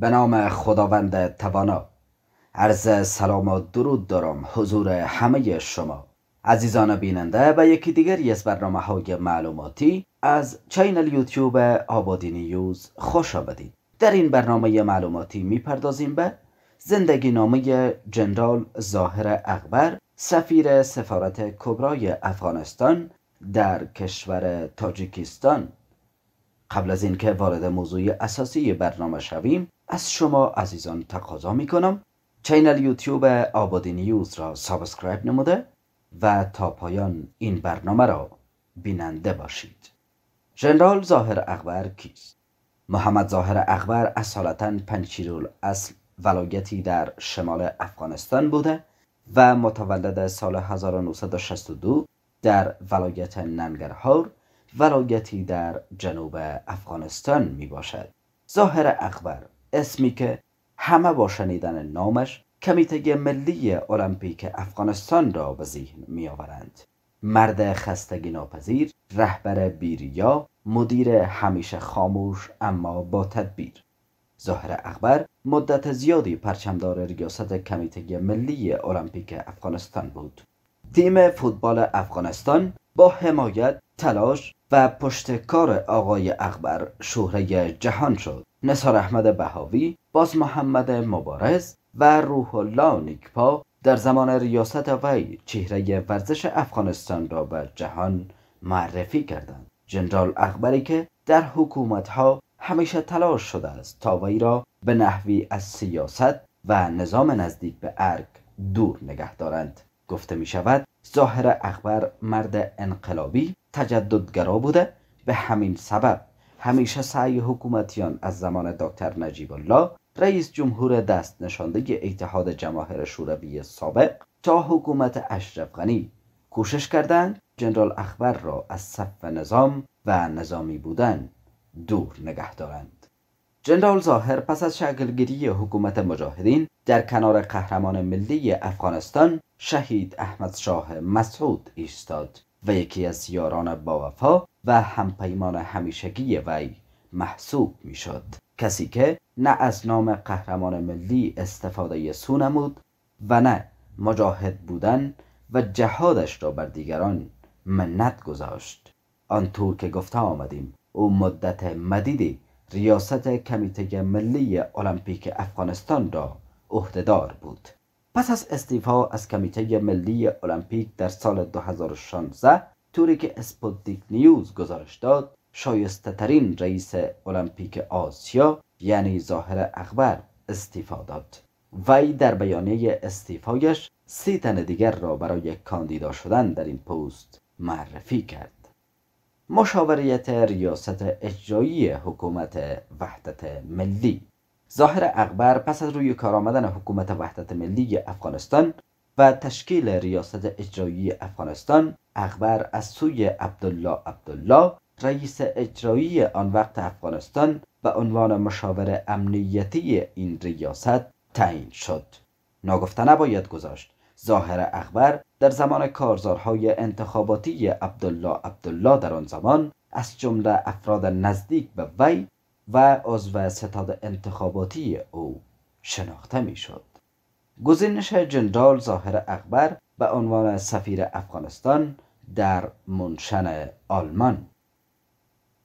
به نام خداوند توانا عرض سلام و درود دارم حضور همه شما عزیزان بیننده و یکی دیگری از برنامه های معلوماتی از چینل یوتیوب آبادی نیوز خوش آمدید در این برنامه معلوماتی میپردازیم به زندگی نامه جنرال ظاهر اکبر سفیر سفارت کبرای افغانستان در کشور تاجیکستان قبل از اینکه وارد موضوع اساسی برنامه شویم از شما عزیزان تقاضا می کنم چینل یوتیوب آبادی نیوز را سابسکرایب نموده و تا پایان این برنامه را بیننده باشید جنرال ظاهر اخبر کیست محمد ظاهر اخبر اصالتا پنچیرول اصل ولایتی در شمال افغانستان بوده و متولد سال 1962 در ولایت ننگرهار ولایتی در جنوب افغانستان می باشد ظاهر اخبر اسمی که همه با شنیدن نامش کمیته ملی المپیک افغانستان را به ذهن می آورند. مرد خستگی ناپذیر، رهبر بیریا، مدیر همیشه خاموش اما با تدبیر. ظاهر اخبر مدت زیادی پرچمدار ریاست کمیته ملی المپیک افغانستان بود. تیم فوتبال افغانستان با حمایت، تلاش و پشتکار آقای اخبر شهره جهان شد. نصر احمد بهاوی باز محمد مبارز و روح الله نیکپا در زمان ریاست وی چهره ورزش افغانستان را به جهان معرفی کردند جنرال اخبری که در ها همیشه تلاش شده است تا وی را به نحوی از سیاست و نظام نزدیک به ارگ دور نگه دارند گفته می شود ظاهر اخبر مرد انقلابی تجددگرا بوده به همین سبب همیشه سعی حکومتیان از زمان دکتر نجیب الله رئیس جمهور دست نشانده اتحاد جماهیر شوروی سابق تا حکومت اشرف غنی کوشش کردند جنرال اخبر را از صف نظام و نظامی بودن دور نگه دارند جنرال ظاهر پس از شکلگیری حکومت مجاهدین در کنار قهرمان ملی افغانستان شهید احمد شاه مسعود ایستاد و یکی از یاران باوفا و همپیمان همیشگی وی محسوب میشد کسی که نه از نام قهرمان ملی استفاده سو نمود و نه مجاهد بودن و جهادش را بر دیگران منت گذاشت آنطور که گفته آمدیم او مدت مدیدی ریاست کمیته ملی المپیک افغانستان را عهدهدار بود پس از استیفا از کمیته ملی المپیک در سال 2016 طوری که اسپوتنیک نیوز گزارش داد شایسته ترین رئیس المپیک آسیا یعنی ظاهر اخبر استیفا داد وی در بیانیه استیفایش سی تن دیگر را برای کاندیدا شدن در این پست معرفی کرد مشاوریت ریاست اجرایی حکومت وحدت ملی ظاهر اقبر پس از روی کار آمدن حکومت وحدت ملی افغانستان و تشکیل ریاست اجرایی افغانستان اقبر از سوی عبدالله عبدالله رئیس اجرایی آن وقت افغانستان و عنوان مشاور امنیتی این ریاست تعیین شد ناگفته نباید گذاشت ظاهر اخبر در زمان کارزارهای انتخاباتی عبدالله عبدالله در آن زمان از جمله افراد نزدیک به وی و عضو ستاد انتخاباتی او شناخته می میشد. گزینش جنرال ظاهر اکبر به عنوان سفیر افغانستان در منشن آلمان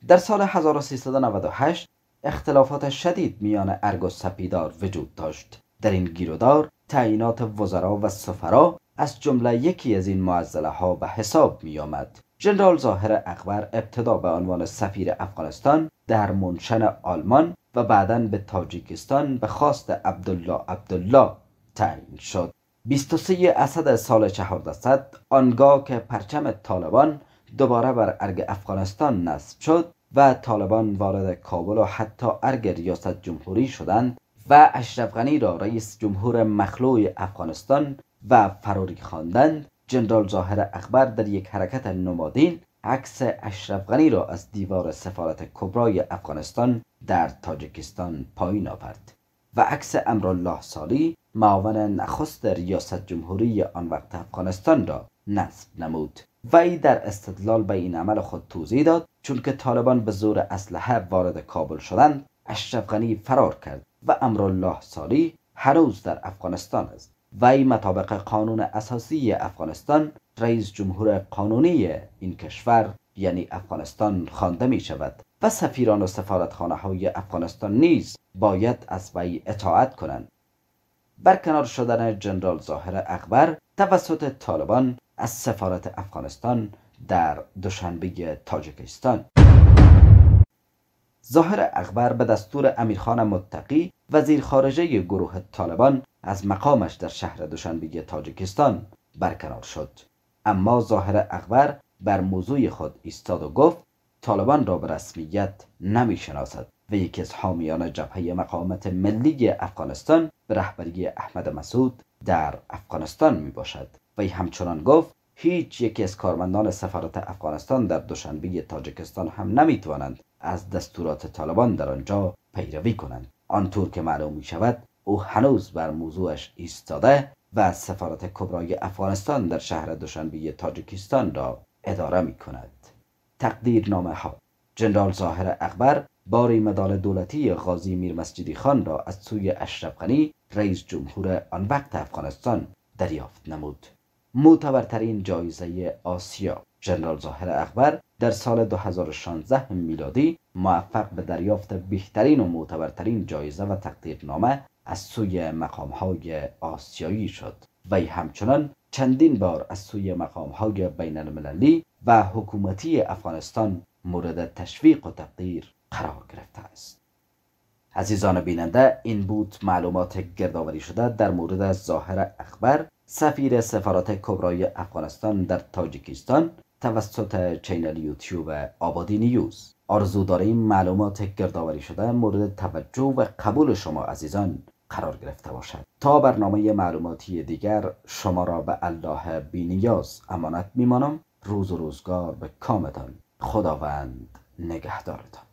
در سال 1398 اختلافات شدید میان ارگ و سپیدار وجود داشت در این گیرودار تعیینات وزرا و سفرا از جمله یکی از این معزله ها به حساب می آمد جنرال ظاهر اقبر ابتدا به عنوان سفیر افغانستان در منشن آلمان و بعدا به تاجیکستان به خواست عبدالله عبدالله تعیین شد 23 اسد سال 1400 آنگاه که پرچم طالبان دوباره بر ارگ افغانستان نصب شد و طالبان وارد کابل و حتی ارگ ریاست جمهوری شدند و اشرف غنی را رئیس جمهور مخلوع افغانستان و فراری خواندند جنرال ظاهر اخبر در یک حرکت نمادین عکس اشرف غنی را از دیوار سفارت کبرای افغانستان در تاجیکستان پایین آورد و عکس امرالله سالی معاون نخست ریاست جمهوری آن وقت افغانستان را نصب نمود وی در استدلال به این عمل خود توضیح داد چون که طالبان به زور اسلحه وارد کابل شدند اشرف غنی فرار کرد و امرالله سالی هنوز در افغانستان است وی مطابق قانون اساسی افغانستان رئیس جمهور قانونی این کشور یعنی افغانستان خوانده می شود و سفیران و سفارتخانه های افغانستان نیز باید از وی اطاعت کنند برکنار شدن جنرال ظاهر اکبر توسط طالبان از سفارت افغانستان در دوشنبه تاجیکستان ظاهر اکبر به دستور امیرخان متقی وزیر خارجه گروه طالبان از مقامش در شهر دوشنبه تاجیکستان برکنار شد اما ظاهر اغبر بر موضوع خود ایستاد و گفت طالبان را به رسمیت نمیشناسد و یکی از حامیان جبهه مقامت ملی افغانستان به رهبری احمد مسعود در افغانستان می باشد وی همچنان گفت هیچ یکی از کارمندان سفارت افغانستان در دوشنبه تاجکستان هم نمیتوانند از دستورات طالبان در آنجا پیروی کنند آنطور که معلوم می شود او هنوز بر موضوعش ایستاده و سفارت کبرای افغانستان در شهر دوشنبه تاجیکستان را اداره می کند نامه ها جنرال ظاهر اقبر باری مدال دولتی غازی میر مسجدی خان را از سوی اشرف رئیس جمهور آن وقت افغانستان دریافت نمود معتبرترین جایزه آسیا جنرال ظاهر اخبر در سال 2016 میلادی موفق به دریافت بهترین و معتبرترین جایزه و تقدیرنامه از سوی مقامهای آسیایی شد و همچنان چندین بار از سوی مقامهای بین المللی و حکومتی افغانستان مورد تشویق و تقدیر قرار گرفته است عزیزان بیننده این بود معلومات گردآوری شده در مورد ظاهر اخبر سفیر سفارت کبرای افغانستان در تاجیکستان توسط چینل یوتیوب آبادی نیوز آرزو داریم معلومات گردآوری شده مورد توجه و قبول شما عزیزان قرار گرفته باشد تا برنامه معلوماتی دیگر شما را به الله بینیاز امانت میمانم روز و روزگار به کامتان خداوند نگهدارتان